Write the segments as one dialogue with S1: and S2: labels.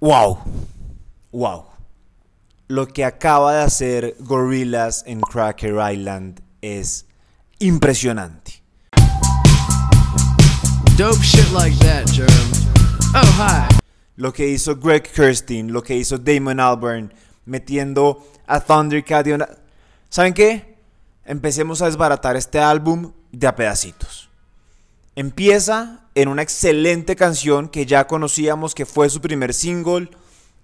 S1: Wow, wow. Lo que acaba de hacer gorillas en Cracker Island es impresionante. Dope shit like that, Oh, hi. Lo que hizo Greg Kirsten, lo que hizo Damon Albarn, metiendo a Thundercat y a... ¿Saben qué? Empecemos a desbaratar este álbum de a pedacitos. Empieza en una excelente canción que ya conocíamos que fue su primer single,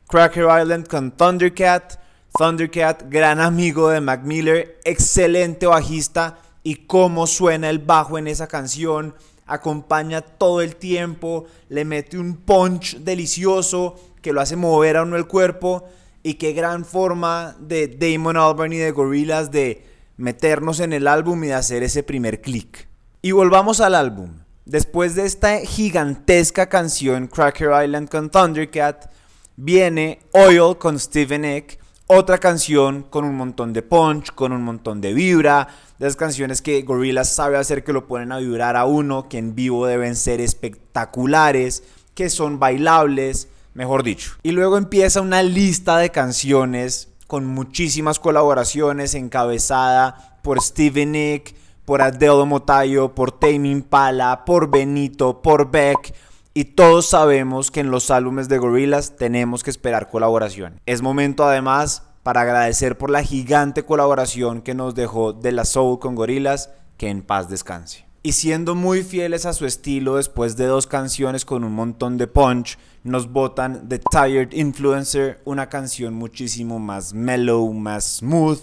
S1: Cracker Island con Thundercat. Thundercat, gran amigo de Mac Miller, excelente bajista y cómo suena el bajo en esa canción. Acompaña todo el tiempo, le mete un punch delicioso que lo hace mover a uno el cuerpo. Y qué gran forma de Damon Albarn y de Gorillaz de meternos en el álbum y de hacer ese primer clic. Y volvamos al álbum. Después de esta gigantesca canción Cracker Island con Thundercat, viene Oil con Steven Eck, otra canción con un montón de punch, con un montón de vibra, de las canciones que Gorillaz sabe hacer que lo ponen a vibrar a uno, que en vivo deben ser espectaculares, que son bailables, mejor dicho. Y luego empieza una lista de canciones con muchísimas colaboraciones encabezada por Steven Eck por Adeodo Motayo, por Tame Pala, por Benito, por Beck. Y todos sabemos que en los álbumes de Gorillaz tenemos que esperar colaboración. Es momento además para agradecer por la gigante colaboración que nos dejó De La Soul con Gorillaz, que en paz descanse. Y siendo muy fieles a su estilo, después de dos canciones con un montón de punch, nos botan The Tired Influencer, una canción muchísimo más mellow, más smooth,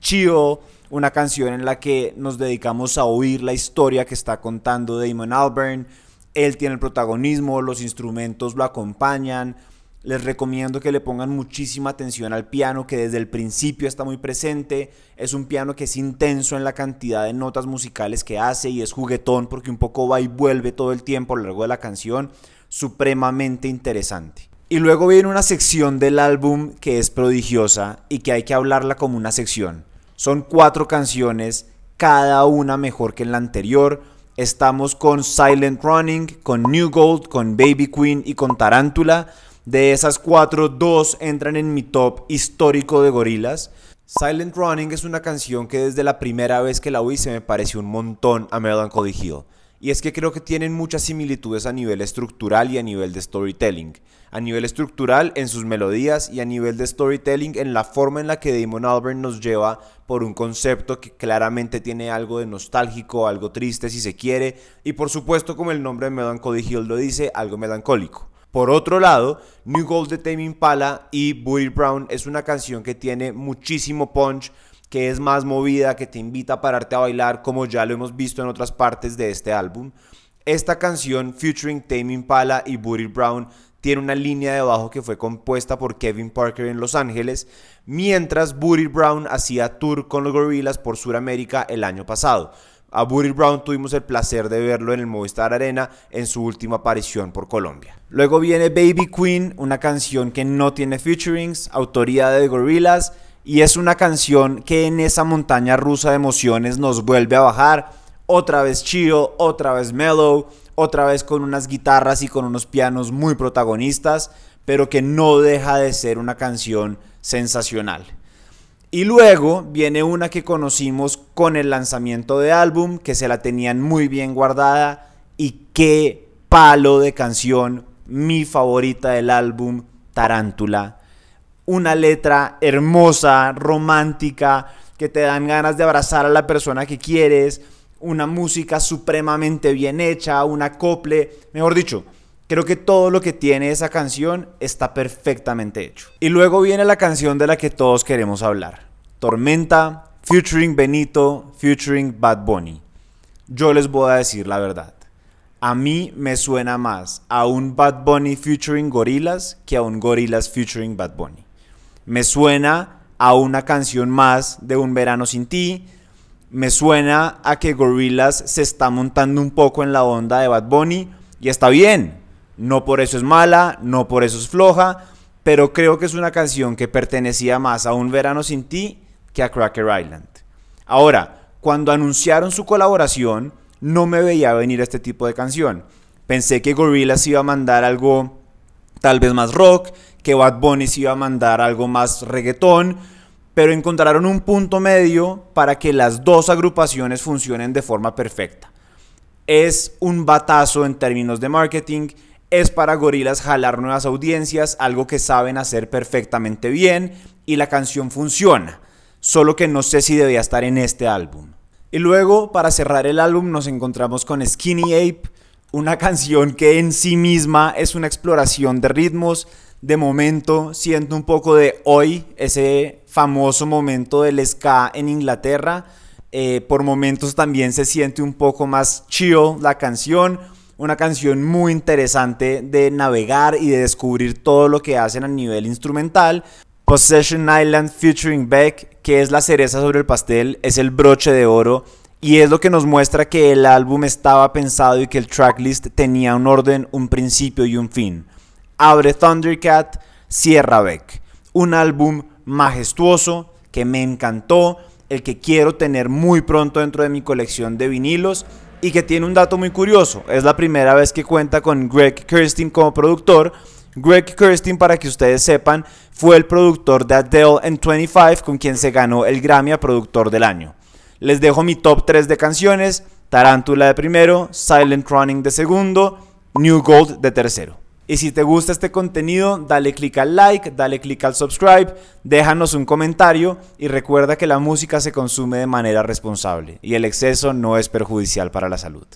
S1: chill, una canción en la que nos dedicamos a oír la historia que está contando Damon Albarn. Él tiene el protagonismo, los instrumentos lo acompañan. Les recomiendo que le pongan muchísima atención al piano que desde el principio está muy presente. Es un piano que es intenso en la cantidad de notas musicales que hace y es juguetón porque un poco va y vuelve todo el tiempo a lo largo de la canción. Supremamente interesante. Y luego viene una sección del álbum que es prodigiosa y que hay que hablarla como una sección. Son cuatro canciones, cada una mejor que la anterior. Estamos con Silent Running, con New Gold, con Baby Queen y con Tarántula. De esas cuatro, dos entran en mi top histórico de gorilas. Silent Running es una canción que desde la primera vez que la oí se me pareció un montón a Melancholy Hill. Y es que creo que tienen muchas similitudes a nivel estructural y a nivel de storytelling. A nivel estructural en sus melodías y a nivel de storytelling en la forma en la que Damon Albarn nos lleva por un concepto que claramente tiene algo de nostálgico, algo triste si se quiere, y por supuesto como el nombre de Melancholy Hill lo dice, algo melancólico. Por otro lado, New Gold de Tame Impala y Boy Brown es una canción que tiene muchísimo punch, que es más movida, que te invita a pararte a bailar, como ya lo hemos visto en otras partes de este álbum. Esta canción, featuring Tame Impala y Buddy Brown, tiene una línea de bajo que fue compuesta por Kevin Parker en Los Ángeles, mientras Buddy Brown hacía tour con los Gorillas por Sudamérica el año pasado. A Buddy Brown tuvimos el placer de verlo en el Movistar Arena en su última aparición por Colombia. Luego viene Baby Queen, una canción que no tiene featurings, autoría de Gorillaz, y es una canción que en esa montaña rusa de emociones nos vuelve a bajar. Otra vez chill, otra vez mellow, otra vez con unas guitarras y con unos pianos muy protagonistas, pero que no deja de ser una canción sensacional. Y luego viene una que conocimos con el lanzamiento de álbum, que se la tenían muy bien guardada y qué palo de canción, mi favorita del álbum, Tarántula una letra hermosa, romántica, que te dan ganas de abrazar a la persona que quieres, una música supremamente bien hecha, un acople, mejor dicho. Creo que todo lo que tiene esa canción está perfectamente hecho. Y luego viene la canción de la que todos queremos hablar. Tormenta, featuring Benito, featuring Bad Bunny. Yo les voy a decir la verdad. A mí me suena más a un Bad Bunny featuring Gorillas que a un Gorillas featuring Bad Bunny me suena a una canción más de Un Verano Sin Ti, me suena a que Gorillaz se está montando un poco en la onda de Bad Bunny y está bien, no por eso es mala, no por eso es floja, pero creo que es una canción que pertenecía más a Un Verano Sin Ti que a Cracker Island. Ahora, cuando anunciaron su colaboración, no me veía venir este tipo de canción. Pensé que Gorillaz iba a mandar algo tal vez más rock, que Bad Bunny se iba a mandar algo más reggaetón, pero encontraron un punto medio para que las dos agrupaciones funcionen de forma perfecta. Es un batazo en términos de marketing, es para gorilas jalar nuevas audiencias, algo que saben hacer perfectamente bien, y la canción funciona, solo que no sé si debía estar en este álbum. Y luego, para cerrar el álbum, nos encontramos con Skinny Ape, una canción que en sí misma es una exploración de ritmos, de momento siento un poco de hoy, ese famoso momento del ska en Inglaterra. Eh, por momentos también se siente un poco más chill la canción. Una canción muy interesante de navegar y de descubrir todo lo que hacen a nivel instrumental. Possession Island featuring Beck, que es la cereza sobre el pastel, es el broche de oro y es lo que nos muestra que el álbum estaba pensado y que el tracklist tenía un orden, un principio y un fin abre Thundercat, cierra Beck. Un álbum majestuoso que me encantó, el que quiero tener muy pronto dentro de mi colección de vinilos y que tiene un dato muy curioso. Es la primera vez que cuenta con Greg Kirsten como productor. Greg Kirsten, para que ustedes sepan, fue el productor de Adele en 25 con quien se ganó el Grammy a Productor del Año. Les dejo mi top 3 de canciones, Tarántula de primero, Silent Running de segundo, New Gold de tercero. Y si te gusta este contenido, dale click al like, dale click al subscribe, déjanos un comentario y recuerda que la música se consume de manera responsable y el exceso no es perjudicial para la salud.